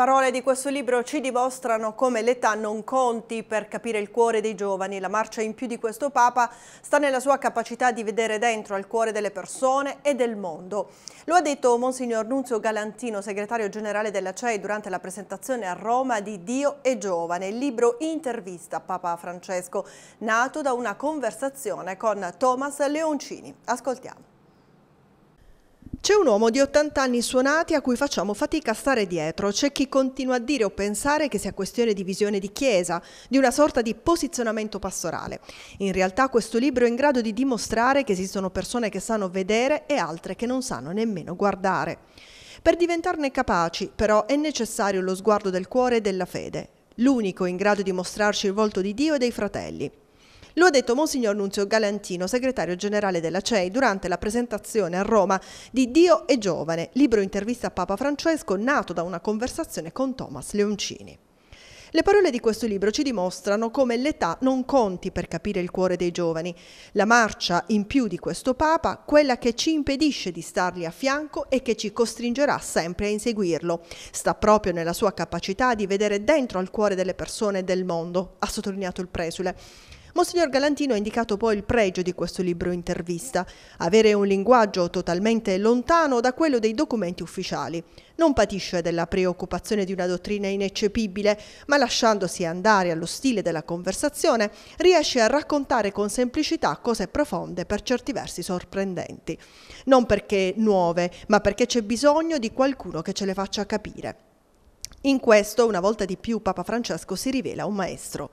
parole di questo libro ci dimostrano come l'età non conti per capire il cuore dei giovani. La marcia in più di questo Papa sta nella sua capacità di vedere dentro al cuore delle persone e del mondo. Lo ha detto Monsignor Nunzio Galantino, segretario generale della CEI, durante la presentazione a Roma di Dio e Giovane, il libro Intervista a Papa Francesco, nato da una conversazione con Thomas Leoncini. Ascoltiamo. C'è un uomo di 80 anni suonati a cui facciamo fatica a stare dietro, c'è chi continua a dire o pensare che sia questione di visione di chiesa, di una sorta di posizionamento pastorale. In realtà questo libro è in grado di dimostrare che esistono persone che sanno vedere e altre che non sanno nemmeno guardare. Per diventarne capaci, però, è necessario lo sguardo del cuore e della fede, l'unico in grado di mostrarci il volto di Dio e dei fratelli. Lo ha detto Monsignor Nunzio Galantino, segretario generale della CEI, durante la presentazione a Roma di Dio e Giovane, libro intervista a Papa Francesco nato da una conversazione con Thomas Leoncini. Le parole di questo libro ci dimostrano come l'età non conti per capire il cuore dei giovani. La marcia in più di questo Papa, quella che ci impedisce di stargli a fianco e che ci costringerà sempre a inseguirlo, sta proprio nella sua capacità di vedere dentro al cuore delle persone e del mondo, ha sottolineato il presule. Monsignor Galantino ha indicato poi il pregio di questo libro intervista, avere un linguaggio totalmente lontano da quello dei documenti ufficiali. Non patisce della preoccupazione di una dottrina ineccepibile, ma lasciandosi andare allo stile della conversazione, riesce a raccontare con semplicità cose profonde per certi versi sorprendenti. Non perché nuove, ma perché c'è bisogno di qualcuno che ce le faccia capire. In questo, una volta di più, Papa Francesco si rivela un maestro.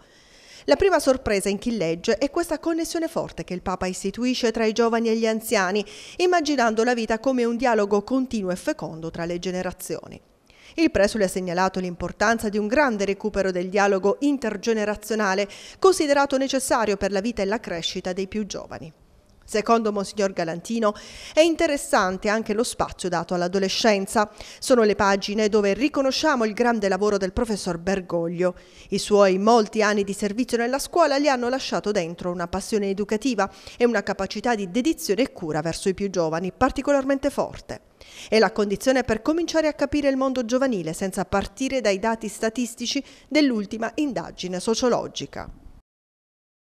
La prima sorpresa in chi legge è questa connessione forte che il Papa istituisce tra i giovani e gli anziani, immaginando la vita come un dialogo continuo e fecondo tra le generazioni. Il presule ha segnalato l'importanza di un grande recupero del dialogo intergenerazionale, considerato necessario per la vita e la crescita dei più giovani. Secondo Monsignor Galantino è interessante anche lo spazio dato all'adolescenza. Sono le pagine dove riconosciamo il grande lavoro del professor Bergoglio. I suoi molti anni di servizio nella scuola gli hanno lasciato dentro una passione educativa e una capacità di dedizione e cura verso i più giovani particolarmente forte. È la condizione per cominciare a capire il mondo giovanile senza partire dai dati statistici dell'ultima indagine sociologica.